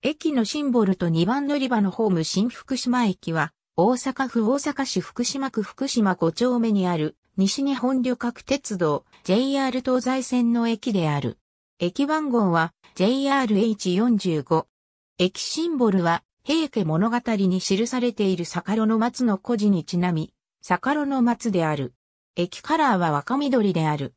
駅のシンボルと2番乗り場のホーム新福島駅は、大阪府大阪市福島区福島5丁目にある、西日本旅客鉄道 JR 東西線の駅である。駅番号は JRH45。駅シンボルは、平家物語に記されている坂路の松の古事にちなみ、坂路の松である。駅カラーは若緑である。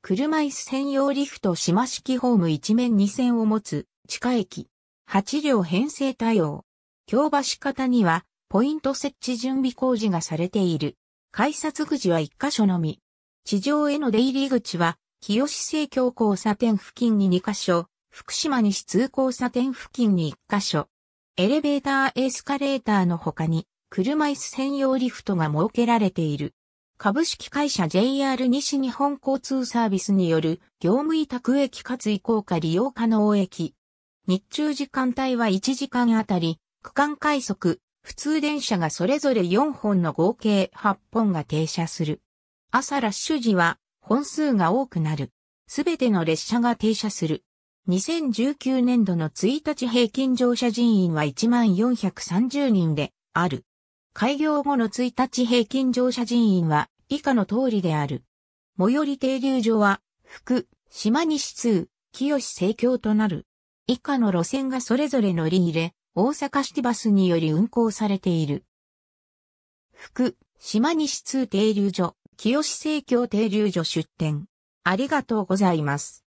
車椅子専用リフト島式ホーム一面2線を持つ地下駅。8両編成対応。京橋方には、ポイント設置準備工事がされている。改札口は1箇所のみ。地上への出入り口は、清瀬京交差点付近に2箇所、福島西通交差点付近に1箇所。エレベーターエスカレーターの他に、車椅子専用リフトが設けられている。株式会社 JR 西日本交通サービスによる業務委託駅かつ移行か利用可能駅日中時間帯は1時間あたり、区間快速、普通電車がそれぞれ4本の合計8本が停車する。朝ラッシュ時は本数が多くなる。すべての列車が停車する。2019年度の1日平均乗車人員は1430人である。開業後の1日平均乗車人員は以下の通りである。最寄り停留所は、福、島西通、清西京となる。以下の路線がそれぞれ乗り入れ、大阪シティバスにより運行されている。福、島西通停留所、清志生協停留所出店。ありがとうございます。